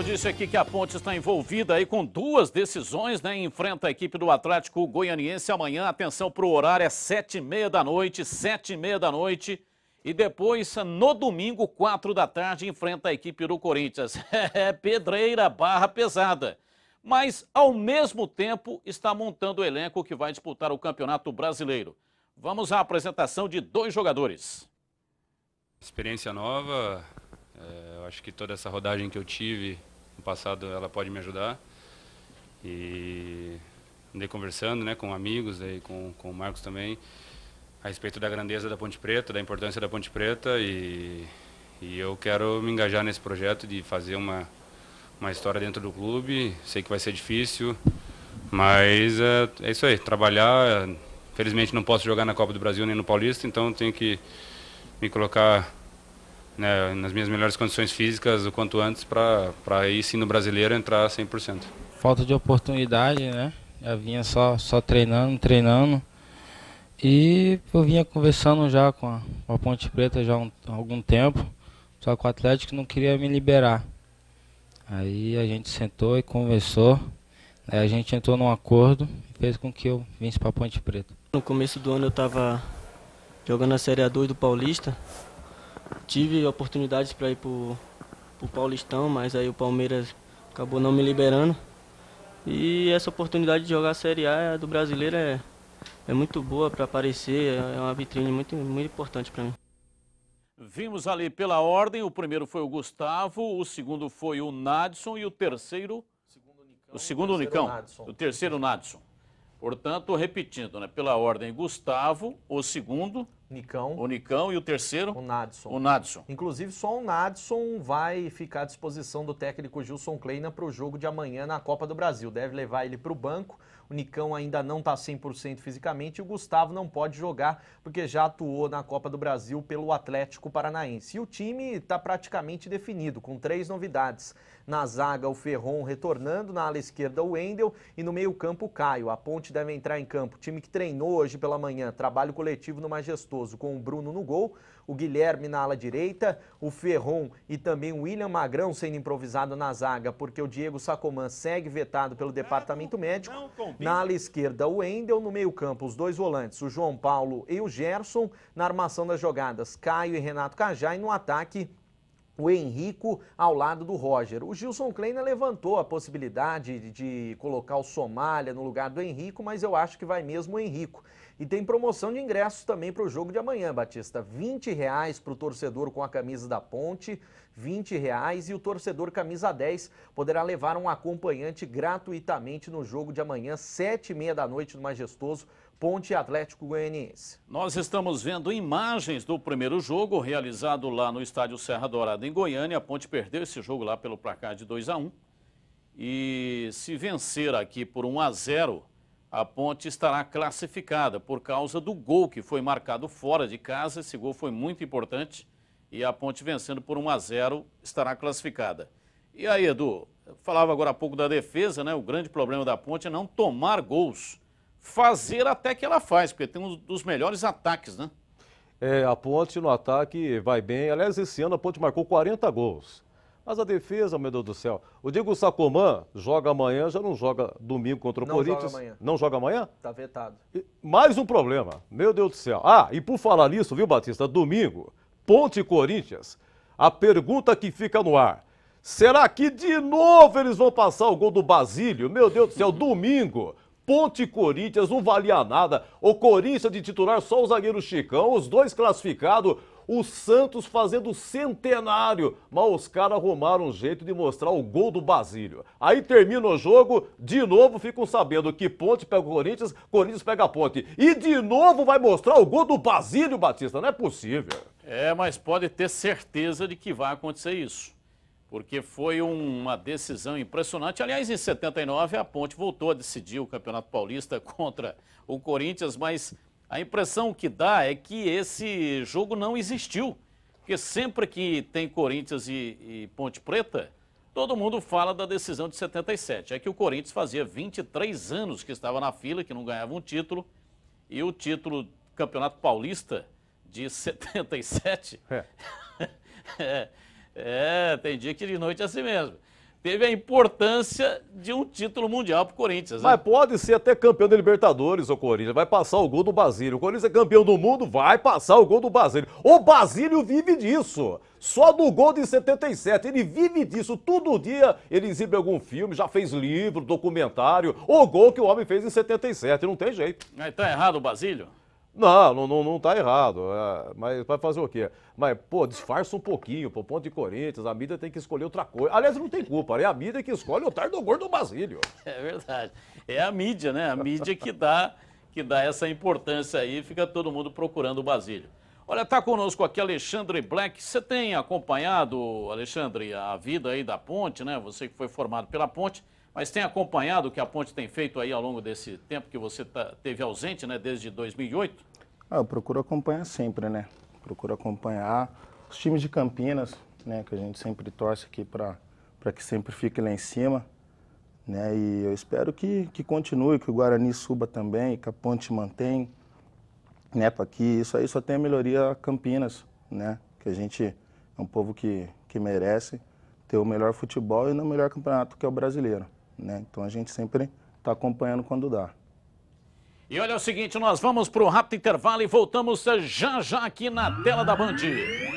eu disse aqui que a Ponte está envolvida aí com duas decisões, né? Enfrenta a equipe do Atlético Goianiense amanhã. Atenção para o horário, é sete e meia da noite, sete e meia da noite. E depois, no domingo, quatro da tarde, enfrenta a equipe do Corinthians. É pedreira, barra pesada. Mas, ao mesmo tempo, está montando o elenco que vai disputar o Campeonato Brasileiro. Vamos à apresentação de dois jogadores. Experiência nova, é, eu acho que toda essa rodagem que eu tive no passado ela pode me ajudar. E andei conversando né, com amigos, aí, com, com o Marcos também, a respeito da grandeza da Ponte Preta, da importância da Ponte Preta e, e eu quero me engajar nesse projeto de fazer uma, uma história dentro do clube. Sei que vai ser difícil, mas é, é isso aí, trabalhar. Felizmente não posso jogar na Copa do Brasil nem no Paulista, então tenho que me colocar né, nas minhas melhores condições físicas o quanto antes para ir sim no brasileiro entrar 100%. Falta de oportunidade, né? Já vinha só, só treinando, treinando. E eu vinha conversando já com a, com a Ponte Preta já há um, algum tempo, só com o Atlético não queria me liberar. Aí a gente sentou e conversou, aí a gente entrou num acordo e fez com que eu viesse para Ponte Preta. No começo do ano eu estava jogando a Série A2 do Paulista, tive oportunidades para ir para o Paulistão, mas aí o Palmeiras acabou não me liberando. E essa oportunidade de jogar a Série A do brasileiro é, é muito boa para aparecer, é, é uma vitrine muito, muito importante para mim. Vimos ali pela ordem, o primeiro foi o Gustavo, o segundo foi o Nadson e o terceiro... o segundo unicão o terceiro Nadson. Portanto, repetindo, né, pela ordem, Gustavo, o segundo, Nicão. O Nicão e o terceiro? O Nadson. O Nadson. Inclusive, só o Nadson vai ficar à disposição do técnico Gilson Kleina para o jogo de amanhã na Copa do Brasil. Deve levar ele para o banco. O Nicão ainda não está 100% fisicamente e o Gustavo não pode jogar porque já atuou na Copa do Brasil pelo Atlético Paranaense. E o time está praticamente definido, com três novidades. Na zaga, o Ferron retornando, na ala esquerda, o Wendel e no meio-campo, o Caio. A Ponte deve entrar em campo. Time que treinou hoje pela manhã, trabalho coletivo no Majestoso. Cardoso com o Bruno no gol, o Guilherme na ala direita, o Ferron e também o William Magrão sendo improvisado na zaga, porque o Diego Sacomã segue vetado pelo departamento médico. Na ala esquerda, o Endel, no meio-campo, os dois volantes, o João Paulo e o Gerson, na armação das jogadas, Caio e Renato Cajá, e no ataque, o Henrico ao lado do Roger. O Gilson Kleina levantou a possibilidade de colocar o Somália no lugar do Henrico, mas eu acho que vai mesmo o Henrico. E tem promoção de ingressos também para o jogo de amanhã, Batista. 20 reais para o torcedor com a camisa da ponte, 20 reais e o torcedor camisa 10 poderá levar um acompanhante gratuitamente no jogo de amanhã, 7 e meia da noite no Majestoso, Ponte Atlético Goianiense. Nós estamos vendo imagens do primeiro jogo realizado lá no estádio Serra Dourada em Goiânia. A Ponte perdeu esse jogo lá pelo placar de 2 a 1. E se vencer aqui por 1 a 0, a Ponte estará classificada por causa do gol que foi marcado fora de casa. Esse gol foi muito importante e a Ponte vencendo por 1 a 0 estará classificada. E aí, Edu, falava agora há pouco da defesa, né? O grande problema da Ponte é não tomar gols. Fazer até que ela faz, porque tem um dos melhores ataques, né? É, a Ponte no ataque vai bem. Aliás, esse ano a Ponte marcou 40 gols. Mas a defesa, meu Deus do céu. O Diego Sacomã joga amanhã, já não joga domingo contra o não Corinthians. Joga não joga amanhã? Tá vetado. E mais um problema, meu Deus do céu. Ah, e por falar nisso, viu, Batista? Domingo, Ponte Corinthians. A pergunta que fica no ar. Será que de novo eles vão passar o gol do Basílio? Meu Deus do céu, domingo. Ponte Corinthians não valia nada. O Corinthians de titular só o zagueiro Chicão, os dois classificados o Santos fazendo centenário, mas os caras arrumaram um jeito de mostrar o gol do Basílio. Aí termina o jogo, de novo ficam sabendo que Ponte pega o Corinthians, Corinthians pega a Ponte. E de novo vai mostrar o gol do Basílio Batista, não é possível. É, mas pode ter certeza de que vai acontecer isso. Porque foi uma decisão impressionante. Aliás, em 79, a Ponte voltou a decidir o Campeonato Paulista contra o Corinthians, mas a impressão que dá é que esse jogo não existiu. Porque sempre que tem Corinthians e, e Ponte Preta, todo mundo fala da decisão de 77. É que o Corinthians fazia 23 anos que estava na fila, que não ganhava um título. E o título Campeonato Paulista de 77. É. é, é, tem dia que de noite é assim mesmo teve a importância de um título mundial para o Corinthians. Né? Mas pode ser até campeão da Libertadores, o Corinthians. Vai passar o gol do Basílio. O Corinthians é campeão do mundo, vai passar o gol do Basílio. O Basílio vive disso. Só do gol de 77. Ele vive disso. Todo dia ele exibe algum filme, já fez livro, documentário. O gol que o homem fez em 77. Não tem jeito. Aí tá errado o Basílio? Não, não, não, não tá errado. É, mas vai fazer o quê? Mas, pô, disfarça um pouquinho, pô, ponto de Corinthians, a mídia tem que escolher outra coisa. Aliás, não tem culpa, é a mídia que escolhe o gordo do Basílio. É verdade. É a mídia, né? A mídia que dá, que dá essa importância aí, fica todo mundo procurando o Basílio. Olha, está conosco aqui Alexandre Black. Você tem acompanhado, Alexandre, a vida aí da ponte, né? Você que foi formado pela ponte, mas tem acompanhado o que a ponte tem feito aí ao longo desse tempo que você tá, teve ausente, né? Desde 2008? Ah, eu procuro acompanhar sempre, né? Procuro acompanhar os times de Campinas, né? Que a gente sempre torce aqui para que sempre fique lá em cima. Né? E eu espero que, que continue, que o Guarani suba também, que a ponte mantenha, né? Para que isso aí só a melhoria a Campinas, né? Que a gente é um povo que, que merece ter o melhor futebol e no melhor campeonato que é o brasileiro, né? Então a gente sempre está acompanhando quando dá. E olha o seguinte, nós vamos para um rápido intervalo e voltamos já já aqui na tela da Band.